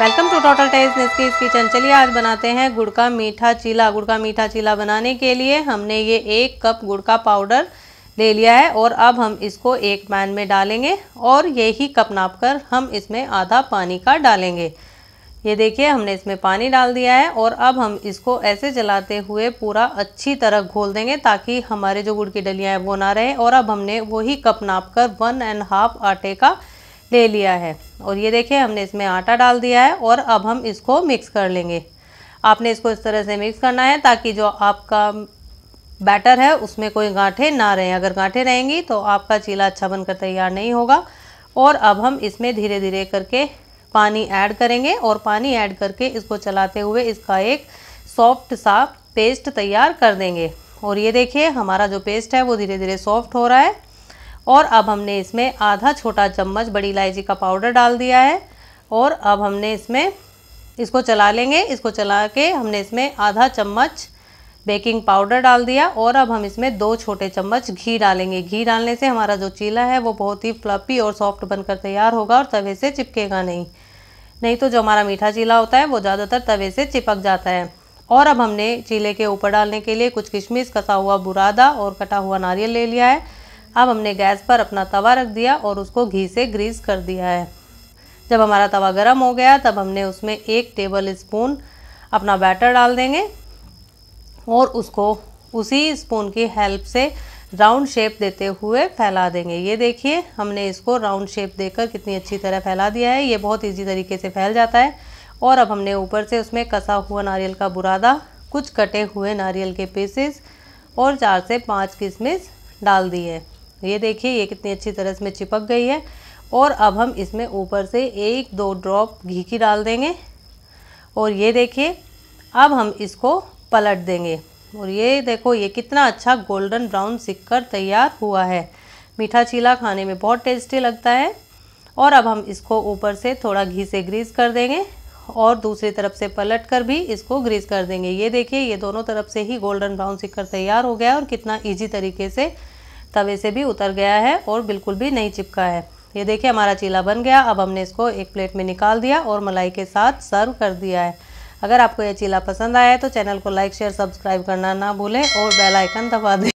welcome to total taste निस्कीज kitchen चलिए आज बनाते हैं गुड़ का मीठा चीला गुड़ का मीठा चीला बनाने के लिए हमने ये एक कप गुड़ का पाउडर ले लिया है और अब हम इसको एक पैन में डालेंगे और यही कप नाप कर हम इसमें आधा पानी का डालेंगे ये देखिए हमने इसमें पानी डाल दिया है और अब हम इसको ऐसे चलाते हुए पूरा अच्छी तरह घोल देंगे ताकि हमारे जो गुड़ की डलियाँ हैं वो ना रहे और अब हमने वही कप नाप कर वन एंड हाफ आटे का ले लिया है और ये देखिए हमने इसमें आटा डाल दिया है और अब हम इसको मिक्स कर लेंगे आपने इसको इस तरह से मिक्स करना है ताकि जो आपका बैटर है उसमें कोई गांठे ना रहें अगर गांठे रहेंगी तो आपका चीला अच्छा बनकर तैयार नहीं होगा और अब हम इसमें धीरे धीरे करके पानी ऐड करेंगे और पानी ऐड करके इसको चलाते हुए इसका एक सॉफ्ट सा पेस्ट तैयार कर देंगे और ये देखिए हमारा जो पेस्ट है वो धीरे धीरे सॉफ्ट हो रहा है और अब हमने इसमें आधा छोटा चम्मच बड़ी इलायची का पाउडर डाल दिया है और अब हमने इसमें इसको चला लेंगे इसको चला के हमने इसमें आधा चम्मच बेकिंग पाउडर डाल दिया और अब हम इसमें दो छोटे चम्मच घी डालेंगे घी डालने से हमारा जो चीला है वो बहुत ही फ्लपी और सॉफ्ट बनकर तैयार होगा और तवे से चिपकेगा नहीं नहीं तो जो हमारा मीठा चीला होता है वो ज़्यादातर तवे से चिपक जाता है और अब हमने चीले के ऊपर डालने के लिए कुछ किशमिश कसा हुआ बुरादा और कटा हुआ नारियल ले लिया है अब हमने गैस पर अपना तवा रख दिया और उसको घी से ग्रीस कर दिया है जब हमारा तवा गर्म हो गया तब हमने उसमें एक टेबल स्पून अपना बैटर डाल देंगे और उसको उसी स्पून की हेल्प से राउंड शेप देते हुए फैला देंगे ये देखिए हमने इसको राउंड शेप देकर कितनी अच्छी तरह फैला दिया है ये बहुत इजी तरीके से फैल जाता है और अब हमने ऊपर से उसमें कसा हुआ नारियल का बुरादा कुछ कटे हुए नारियल के पीसेस और चार से पाँच किशमिश डाल दिए ये देखिए ये कितनी अच्छी तरह इसमें चिपक गई है और अब हम इसमें ऊपर से एक दो ड्रॉप घी की डाल देंगे और ये देखिए अब हम इसको पलट देंगे और ये देखो ये कितना अच्छा गोल्डन ब्राउन सिक्कर तैयार हुआ है मीठा चीला खाने में बहुत टेस्टी लगता है और अब हम इसको ऊपर से थोड़ा घी से ग्रीस कर देंगे और दूसरी तरफ से पलट कर भी इसको ग्रीस कर देंगे ये देखिए ये दोनों तरफ से ही गोल्डन ब्राउन सिक्कर तैयार हो गया है और कितना ईजी तरीके से तवे से भी उतर गया है और बिल्कुल भी नहीं चिपका है ये देखिए हमारा चीला बन गया अब हमने इसको एक प्लेट में निकाल दिया और मलाई के साथ सर्व कर दिया है अगर आपको यह चीला पसंद आया है तो चैनल को लाइक शेयर सब्सक्राइब करना ना भूलें और बेल आइकन दबा दें